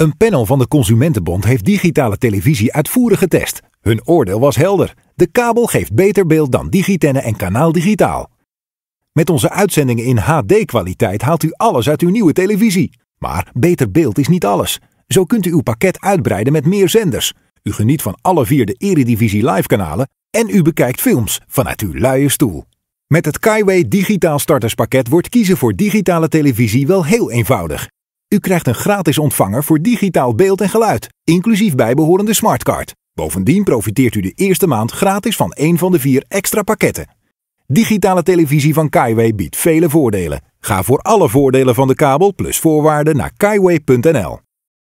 Een panel van de Consumentenbond heeft digitale televisie uitvoerig getest. Hun oordeel was helder. De kabel geeft beter beeld dan Digitenne en Kanaal Digitaal. Met onze uitzendingen in HD-kwaliteit haalt u alles uit uw nieuwe televisie. Maar beter beeld is niet alles. Zo kunt u uw pakket uitbreiden met meer zenders. U geniet van alle vier de Eredivisie live-kanalen en u bekijkt films vanuit uw luie stoel. Met het Kaiway Digitaal Starterspakket wordt kiezen voor digitale televisie wel heel eenvoudig. U krijgt een gratis ontvanger voor digitaal beeld en geluid, inclusief bijbehorende smartcard. Bovendien profiteert u de eerste maand gratis van één van de vier extra pakketten. Digitale televisie van Kaiway biedt vele voordelen. Ga voor alle voordelen van de kabel plus voorwaarden naar kaiway.nl.